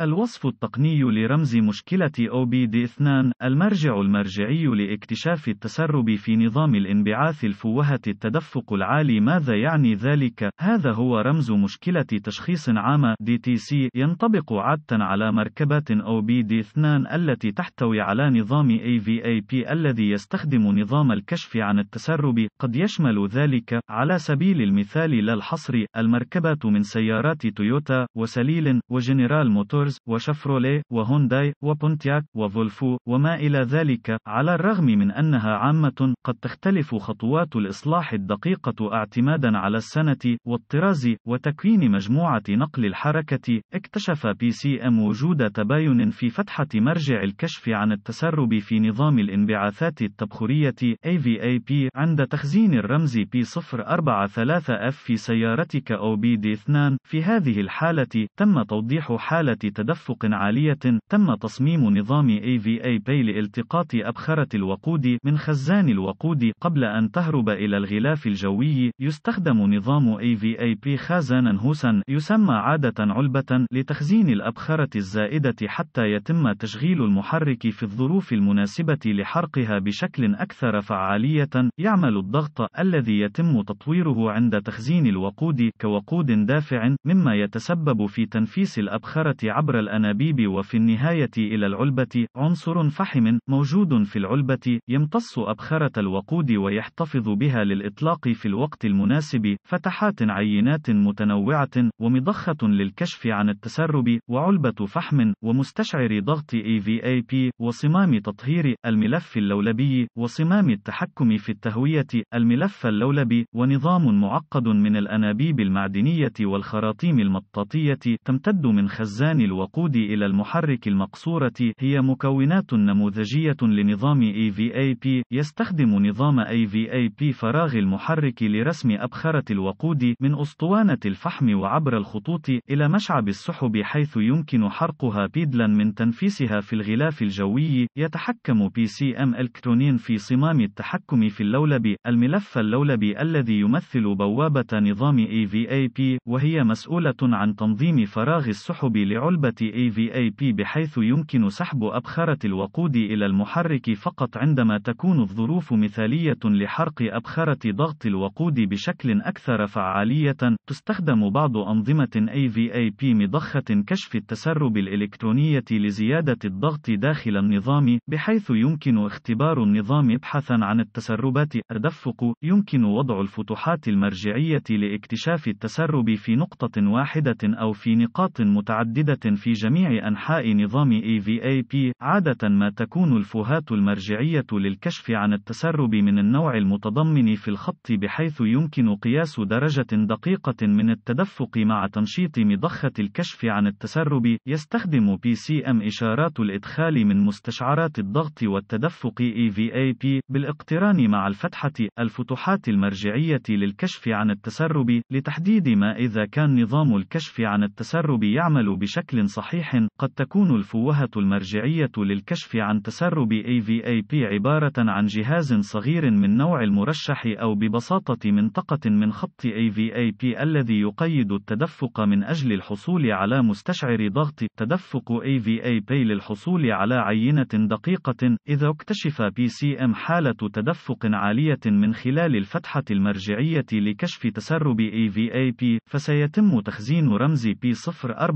الوصف التقني لرمز مشكلة OBD2 المرجع المرجعي لاكتشاف التسرب في نظام الانبعاث الفوهة التدفق العالي ماذا يعني ذلك؟ هذا هو رمز مشكلة تشخيص عامة DTC ينطبق عادة على مركبات OBD2 التي تحتوي على نظام AVAP الذي يستخدم نظام الكشف عن التسرب قد يشمل ذلك على سبيل المثال لا الحصر المركبات من سيارات تويوتا وسليل وجنرال موتور موتورز وشفروليه وهونداي وبونتياك وفولفو وما إلى ذلك على الرغم من أنها عامة قد تختلف خطوات الإصلاح الدقيقة اعتمادا على السنة والطراز وتكوين مجموعة نقل الحركة اكتشف بي سي ام وجود تباين في فتحة مرجع الكشف عن التسرب في نظام الانبعاثات التبخرية AVAP عند تخزين الرمز P043F في سيارتك أو BD2 في هذه الحالة تم توضيح حالة تدفق عالية، تم تصميم نظام AVA Pay لالتقاط أبخرة الوقود من خزان الوقود قبل أن تهرب إلى الغلاف الجوي. يستخدم نظام AVAP خازانا هوسا يسمى عادة علبة لتخزين الأبخرة الزائدة حتى يتم تشغيل المحرك في الظروف المناسبة لحرقها بشكل أكثر فعالية. يعمل الضغط الذي يتم تطويره عند تخزين الوقود كوقود دافع، مما يتسبب في تنفيس الأبخرة عبر عبر الأنابيب وفي النهاية إلى العلبة عنصر فحم موجود في العلبة يمتص أبخرة الوقود ويحتفظ بها للإطلاق في الوقت المناسب فتحات عينات متنوعة ومضخة للكشف عن التسرب وعلبة فحم ومستشعر ضغط EVAP وصمام تطهير الملف اللولبي وصمام التحكم في التهوية الملف اللولبي ونظام معقد من الأنابيب المعدنية والخراطيم المطاطية تمتد من خزان الوقود الوقود إلى المحرك المقصورة هي مكونات نموذجية لنظام AVAP يستخدم نظام AVAP فراغ المحرك لرسم أبخرة الوقود من أسطوانة الفحم وعبر الخطوط إلى مشعب السحب حيث يمكن حرقها بيدلا من تنفيسها في الغلاف الجوي يتحكم PCM الكترونين في صمام التحكم في اللولب الملف اللولبي الذي يمثل بوابة نظام AVAP وهي مسؤولة عن تنظيم فراغ السحب لعلبة AVAP بحيث يمكن سحب أبخرة الوقود إلى المحرك فقط عندما تكون الظروف مثالية لحرق أبخرة ضغط الوقود بشكل أكثر فعالية. تستخدم بعض أنظمة AVAP مضخة كشف التسرب الإلكترونية لزيادة الضغط داخل النظام، بحيث يمكن اختبار النظام بحثًا عن التسربات. التدفق يمكن وضع الفتوحات المرجعية لاكتشاف التسرب في نقطة واحدة أو في نقاط متعددة في جميع أنحاء نظام EVAP عادة ما تكون الفوهات المرجعية للكشف عن التسرب من النوع المتضمن في الخط بحيث يمكن قياس درجة دقيقة من التدفق مع تنشيط مضخة الكشف عن التسرب يستخدم PCM إشارات الإدخال من مستشعرات الضغط والتدفق EVAP بالاقتران مع الفتحة الفتحات المرجعية للكشف عن التسرب لتحديد ما إذا كان نظام الكشف عن التسرب يعمل بشكل بشكل صحيح، قد تكون الفوهة المرجعية للكشف عن تسرب AVAP عبارة عن جهاز صغير من نوع المرشح أو ببساطة منطقة من خط AVAP الذي يقيد التدفق من أجل الحصول على مستشعر ضغط تدفق AVAP للحصول على عينة دقيقة. إذا اكتشف PCM حالة تدفق عالية من خلال الفتحة المرجعية لكشف تسرب AVAP، فسيتم تخزين رمز P043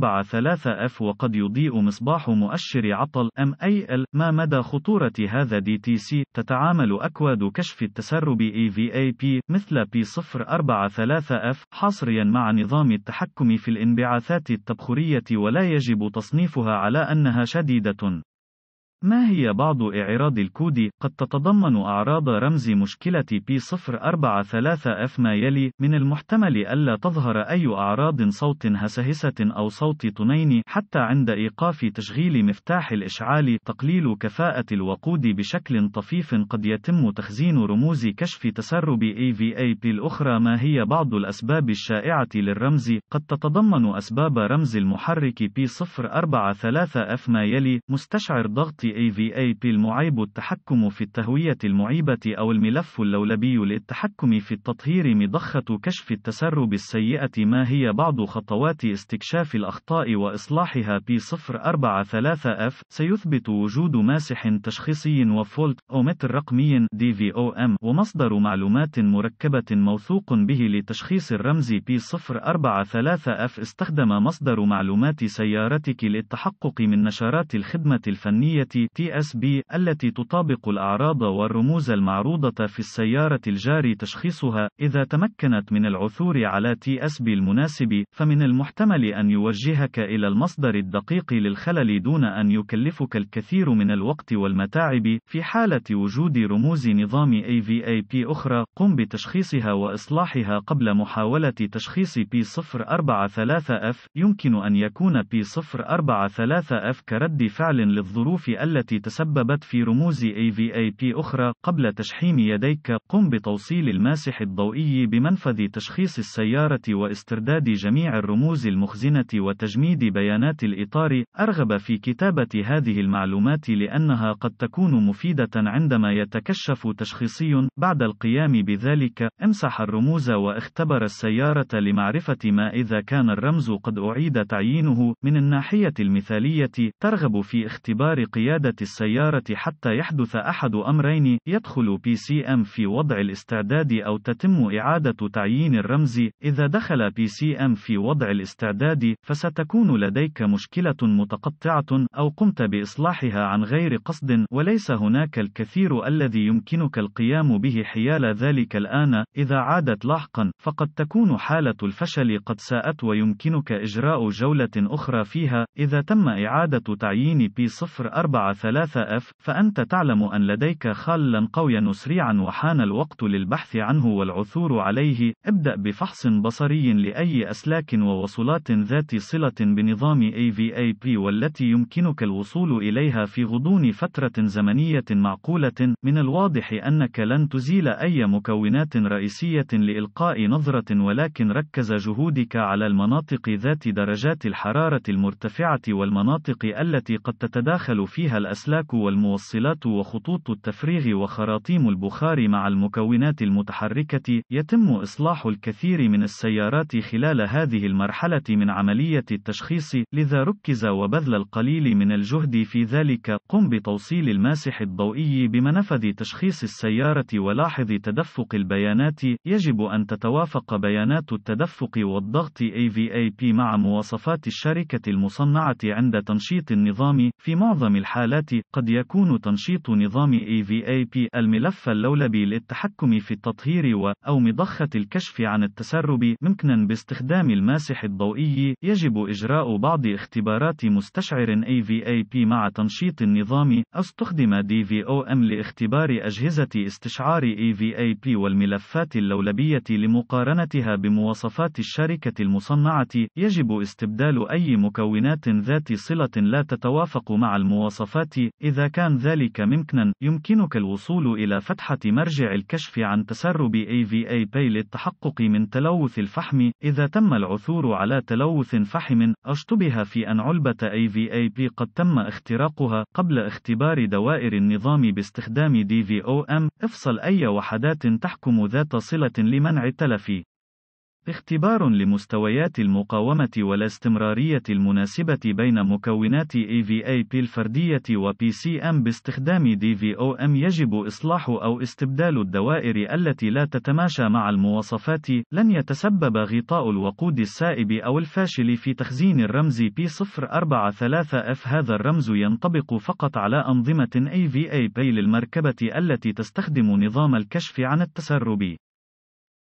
F وقد يضيء مصباح مؤشر عطل أم أي L ما مدى خطورة هذا دي تي سي تتعامل أكواد كشف التسرب EVAP مثل P043F حصريا مع نظام التحكم في الانبعاثات التبخرية ولا يجب تصنيفها على أنها شديدة ما هي بعض إعراض الكود؟ قد تتضمن أعراض رمز مشكلة P043F ما يلي: من المحتمل ألا تظهر أي أعراض صوت هسهسة أو صوت طنين حتى عند إيقاف تشغيل مفتاح الإشعال، تقليل كفاءة الوقود بشكل طفيف قد يتم تخزين رموز كشف تسرب AVAP الأخرى ما هي بعض الأسباب الشائعة للرمز؟ قد تتضمن أسباب رمز المحرك P043F ما يلي: مستشعر ضغط AVAP المعيب التحكم في التهوية المعيبة أو الملف اللولبي للتحكم في التطهير مضخة كشف التسرب السيئة ما هي بعض خطوات استكشاف الأخطاء وإصلاحها P043F سيثبت وجود ماسح تشخيصي وفولت أومتر رقمي DVOM ومصدر معلومات مركبة موثوق به لتشخيص الرمز P043F استخدم مصدر معلومات سيارتك للتحقق من نشرات الخدمة الفنية TSB التي تطابق الأعراض والرموز المعروضة في السيارة الجاري تشخيصها. إذا تمكنت من العثور على TSB المناسب، فمن المحتمل أن يوجهك إلى المصدر الدقيق للخلل دون أن يكلفك الكثير من الوقت والمتاعب. في حالة وجود رموز نظام AVAP أخرى، قم بتشخيصها وإصلاحها قبل محاولة تشخيص P043F. يمكن أن يكون P043F كرد فعل للظروف التي تسببت في رموز AVAP أخرى قبل تشحيم يديك قم بتوصيل الماسح الضوئي بمنفذ تشخيص السيارة واسترداد جميع الرموز المخزنة وتجميد بيانات الإطار أرغب في كتابة هذه المعلومات لأنها قد تكون مفيدة عندما يتكشف تشخيصي بعد القيام بذلك امسح الرموز واختبر السيارة لمعرفة ما إذا كان الرمز قد أعيد تعيينه من الناحية المثالية ترغب في اختبار قيام قيادة السيارة حتى يحدث أحد أمرين: يدخل PCM في وضع الاستعداد أو تتم إعادة تعيين الرمز. إذا دخل PCM في وضع الاستعداد، فستكون لديك مشكلة متقطعة أو قمت بإصلاحها عن غير قصد، وليس هناك الكثير الذي يمكنك القيام به حيال ذلك الآن. إذا عادت لاحقا، فقد تكون حالة الفشل قد ساءت ويمكنك إجراء جولة أخرى فيها. إذا تم إعادة تعيين p 04 ثلاثة أف فأنت تعلم أن لديك خالا قويا سريعا وحان الوقت للبحث عنه والعثور عليه ابدأ بفحص بصري لأي أسلاك ووصلات ذات صلة بنظام AVAP والتي يمكنك الوصول إليها في غضون فترة زمنية معقولة من الواضح أنك لن تزيل أي مكونات رئيسية لإلقاء نظرة ولكن ركز جهودك على المناطق ذات درجات الحرارة المرتفعة والمناطق التي قد تتداخل فيها فيها الأسلاك والموصلات وخطوط التفريغ وخراطيم البخار مع المكونات المتحركة، يتم إصلاح الكثير من السيارات خلال هذه المرحلة من عملية التشخيص، لذا ركز وبذل القليل من الجهد في ذلك، قم بتوصيل الماسح الضوئي بمنفذ تشخيص السيارة ولاحظ تدفق البيانات، يجب أن تتوافق بيانات التدفق والضغط AVAP مع مواصفات الشركة المصنعة عند تنشيط النظام، في معظم الحالات الحالات قد يكون تنشيط نظام AVAP الملف اللولبي للتحكم في التطهير و أو مضخة الكشف عن التسرب ممكنا باستخدام الماسح الضوئي يجب إجراء بعض اختبارات مستشعر AVAP مع تنشيط النظام استخدم DVOM لاختبار أجهزة استشعار AVAP والملفات اللولبية لمقارنتها بمواصفات الشركة المصنعة يجب استبدال أي مكونات ذات صلة لا تتوافق مع المواصفات الوفاة، إذا كان ذلك ممكنا، يمكنك الوصول إلى فتحة مرجع الكشف عن تسرب AVA Bay للتحقق من تلوث الفحم، إذا تم العثور على تلوث فحم، اشتبه في أن علبة AVA Bay قد تم اختراقها قبل اختبار دوائر النظام باستخدام DVOM، افصل أي وحدات تحكم ذات صلة لمنع التلف. اختبار لمستويات المقاومة والاستمرارية المناسبة بين مكونات AVAP الفردية و PCM باستخدام DVOM يجب إصلاح أو استبدال الدوائر التي لا تتماشى مع المواصفات، لن يتسبب غطاء الوقود السائب أو الفاشل في تخزين الرمز P043F هذا الرمز ينطبق فقط على أنظمة AVAP للمركبة التي تستخدم نظام الكشف عن التسرب.